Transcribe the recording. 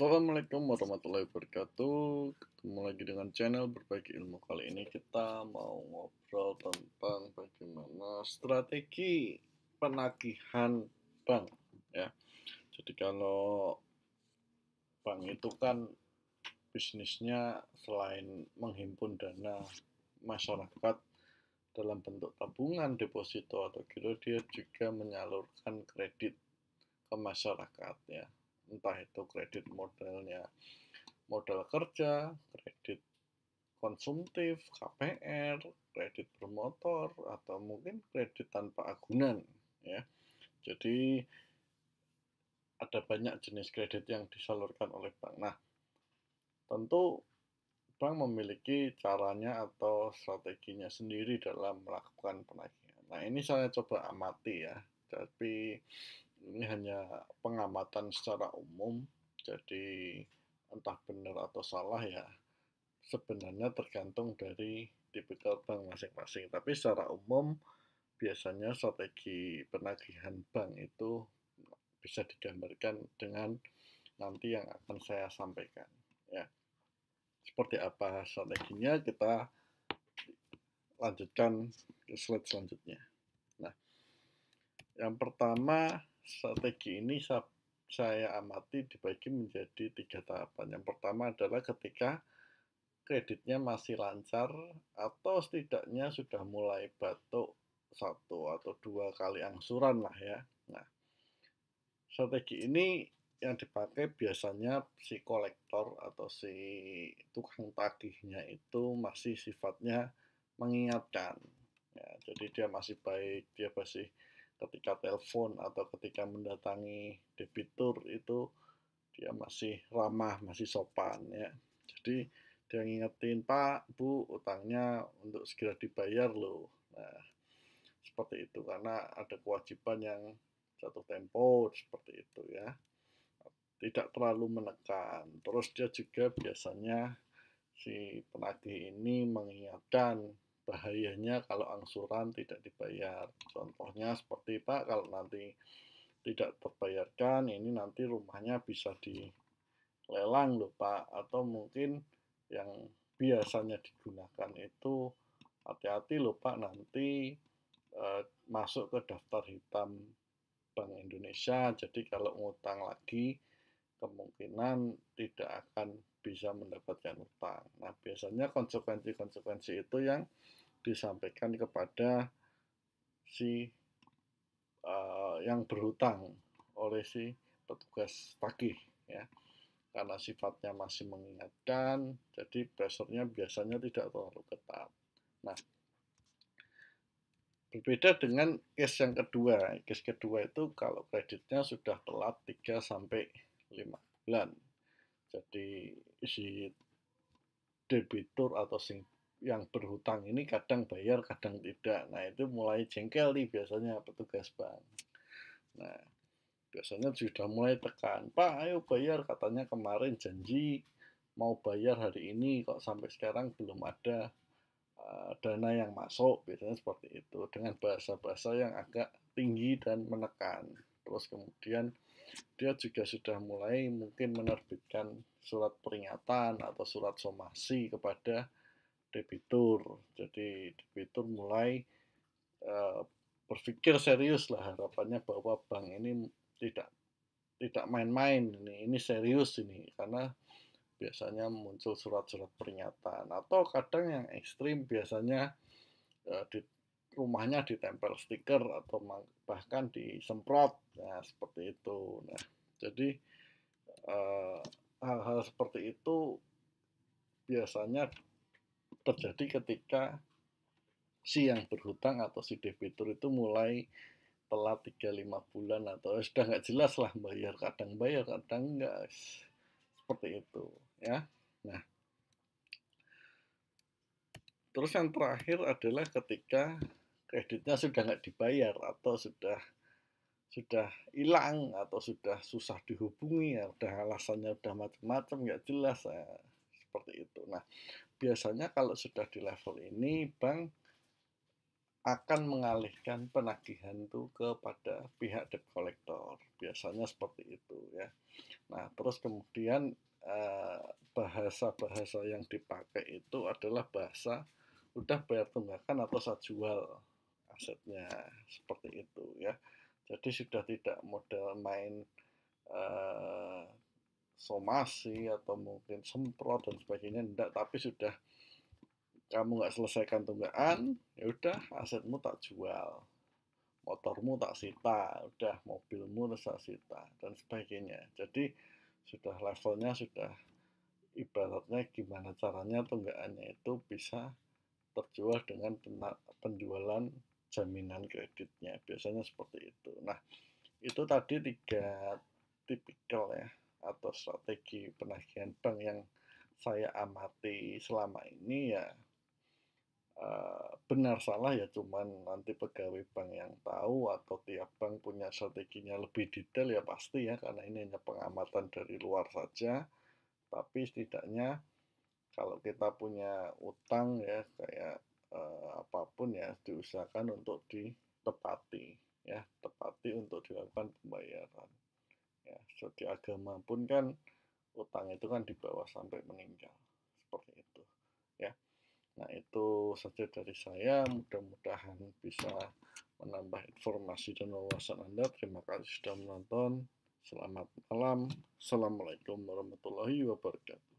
Assalamualaikum warahmatullahi wabarakatuh Ketemu lagi dengan channel Berbagi Ilmu Kali ini kita mau ngobrol tentang bagaimana strategi penagihan bank ya. Jadi kalau bank itu kan bisnisnya selain menghimpun dana masyarakat dalam bentuk tabungan, deposito atau giro dia juga menyalurkan kredit ke masyarakat ya entah itu kredit modelnya modal kerja, kredit konsumtif, KPR, kredit bermotor atau mungkin kredit tanpa agunan ya. Jadi ada banyak jenis kredit yang disalurkan oleh bank. Nah, tentu bank memiliki caranya atau strateginya sendiri dalam melakukan penagihan. Nah, ini saya coba amati ya. Tapi ini hanya pengamatan secara umum, jadi entah benar atau salah ya sebenarnya tergantung dari tipikal bank masing-masing. Tapi secara umum biasanya strategi penagihan bank itu bisa digambarkan dengan nanti yang akan saya sampaikan ya. Seperti apa strateginya kita lanjutkan ke slide selanjutnya. Nah, yang pertama, strategi ini saya amati dibagi menjadi tiga tahapan. Yang pertama adalah ketika kreditnya masih lancar atau setidaknya sudah mulai batuk satu atau dua kali angsuran lah ya. Nah, strategi ini yang dipakai biasanya si kolektor atau si tukang tagihnya itu masih sifatnya mengingatkan. Ya, jadi dia masih baik, dia masih ketika telepon atau ketika mendatangi debitur itu dia masih ramah, masih sopan ya. Jadi dia ngingetin, "Pak, Bu, utangnya untuk segera dibayar loh." Nah, seperti itu karena ada kewajiban yang jatuh tempo seperti itu ya. Tidak terlalu menekan. Terus dia juga biasanya si penagih ini mengingatkan bahayanya kalau angsuran tidak dibayar. Contohnya seperti Pak, kalau nanti tidak terbayarkan, ini nanti rumahnya bisa dilelang loh Pak. Atau mungkin yang biasanya digunakan itu hati-hati loh Pak, nanti e, masuk ke daftar hitam Bank Indonesia. Jadi kalau ngutang lagi, kemungkinan tidak akan bisa mendapatkan utang. Nah, biasanya konsekuensi-konsekuensi itu yang disampaikan kepada si uh, yang berhutang oleh si petugas pagi, ya karena sifatnya masih mengingatkan jadi pressernya biasanya tidak terlalu ketat nah berbeda dengan case yang kedua case kedua itu kalau kreditnya sudah telat 3 sampai 5 bulan jadi si debitur atau sing yang berhutang ini kadang bayar, kadang tidak. Nah, itu mulai jengkel nih biasanya petugas bank. Nah, biasanya sudah mulai tekan, Pak, ayo bayar, katanya kemarin janji mau bayar hari ini, kok sampai sekarang belum ada uh, dana yang masuk, biasanya seperti itu, dengan bahasa-bahasa yang agak tinggi dan menekan. Terus kemudian dia juga sudah mulai mungkin menerbitkan surat peringatan atau surat somasi kepada debitur. Jadi debitur mulai uh, berpikir serius lah harapannya bahwa bank ini tidak tidak main-main ini ini serius ini karena biasanya muncul surat-surat pernyataan atau kadang yang ekstrim biasanya uh, di rumahnya ditempel stiker atau bahkan disemprot nah seperti itu nah jadi eh, hal-hal uh, hal -hal seperti itu biasanya terjadi ketika si yang berhutang atau si debitur itu mulai telat 3-5 bulan atau ya sudah nggak jelas lah bayar kadang bayar kadang nggak seperti itu ya nah terus yang terakhir adalah ketika kreditnya sudah nggak dibayar atau sudah sudah hilang atau sudah susah dihubungi ya udah alasannya udah macam-macam nggak jelas ya seperti itu. Nah, biasanya kalau sudah di level ini, bank akan mengalihkan penagihan itu kepada pihak debt collector. Biasanya seperti itu ya. Nah, terus kemudian eh, bahasa-bahasa yang dipakai itu adalah bahasa udah bayar tunggakan atau saya jual asetnya seperti itu ya. Jadi sudah tidak model main eh, somasi atau mungkin semprot dan sebagainya tidak tapi sudah kamu nggak selesaikan tunggakan ya udah asetmu tak jual motormu tak sita udah mobilmu tak sita dan sebagainya jadi sudah levelnya sudah ibaratnya gimana caranya tunggakannya itu bisa terjual dengan penjualan jaminan kreditnya biasanya seperti itu nah itu tadi tiga tipikal ya atau strategi penagihan bank yang saya amati selama ini ya eh, benar salah ya cuman nanti pegawai bank yang tahu atau tiap bank punya strateginya lebih detail ya pasti ya karena ini hanya pengamatan dari luar saja tapi setidaknya kalau kita punya utang ya kayak eh, apapun ya diusahakan untuk ditepati ya tepati untuk dilakukan pembayaran ya di agama pun kan utang itu kan dibawa sampai meninggal seperti itu ya nah itu saja dari saya mudah-mudahan bisa menambah informasi dan wawasan anda terima kasih sudah menonton selamat malam assalamualaikum warahmatullahi wabarakatuh